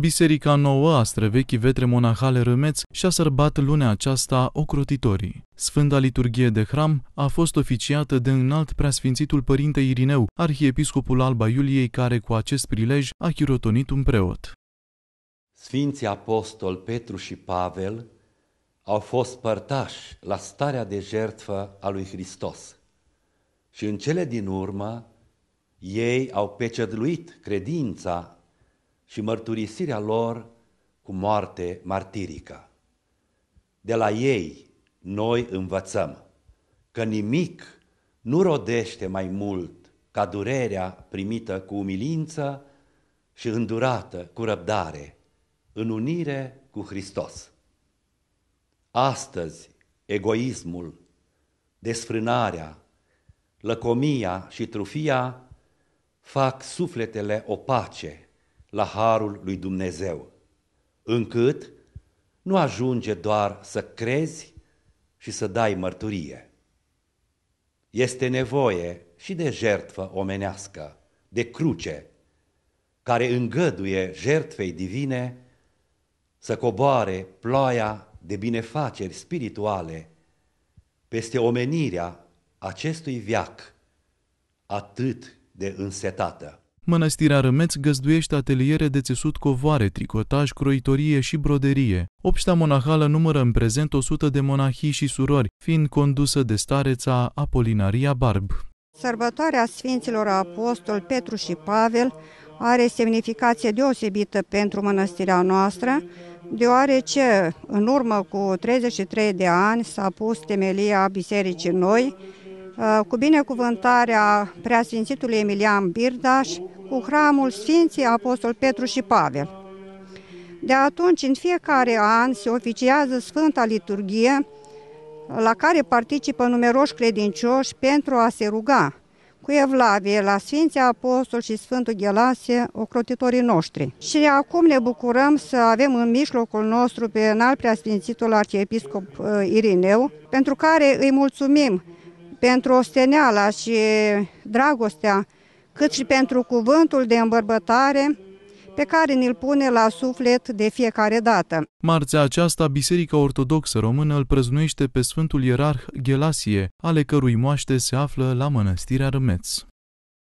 Biserica nouă a străvechii vetre monahale Râmeț și-a sărbat lunea aceasta ocrotitorii. Sfânta liturghie de hram a fost oficiată de înalt preasfințitul părinte Irineu, arhiepiscopul Alba Iuliei, care cu acest prilej a chirotonit un preot. Sfinții apostol Petru și Pavel au fost părtași la starea de jertfă a lui Hristos și în cele din urmă ei au pecedluit credința și mărturisirea lor cu moarte martirică. De la ei noi învățăm că nimic nu rodește mai mult ca durerea primită cu umilință și îndurată cu răbdare, în unire cu Hristos. Astăzi, egoismul, desfrânarea, lăcomia și trufia fac sufletele opace la harul lui Dumnezeu, încât nu ajunge doar să crezi și să dai mărturie. Este nevoie și de jertfă omenească, de cruce, care îngăduie jertfei divine să coboare ploaia de binefaceri spirituale peste omenirea acestui viac atât de însetată. Mănăstirea Rămeț găzduiește ateliere de țesut covoare, tricotaj, croitorie și broderie. Opșta monahală numără în prezent 100 de monahi și surori, fiind condusă de stareța Apolinaria Barb. Sărbătoarea Sfinților Apostol Petru și Pavel are semnificație deosebită pentru mănăstirea noastră, deoarece în urmă cu 33 de ani s-a pus temelia Bisericii Noi, Uh, cu binecuvântarea preasfințitului Emilian Birdaș, cu hramul Sfinții Apostol Petru și Pavel. De atunci, în fiecare an, se oficiază Sfânta Liturghie, uh, la care participă numeroși credincioși pentru a se ruga cu Evlavie la Sfinții Apostol și Sfântul Ghelase, ocrotitorii noștri. Și acum ne bucurăm să avem în mijlocul nostru pe înalt preasfințitul arhiepiscop uh, Irineu, pentru care îi mulțumim pentru osteneala și dragostea, cât și pentru cuvântul de îmbărbătare pe care ne-l pune la suflet de fiecare dată. Marțea aceasta, Biserica Ortodoxă Română îl prăznuiește pe Sfântul Ierarh Gelasie, ale cărui moaște se află la Mănăstirea Rămeț.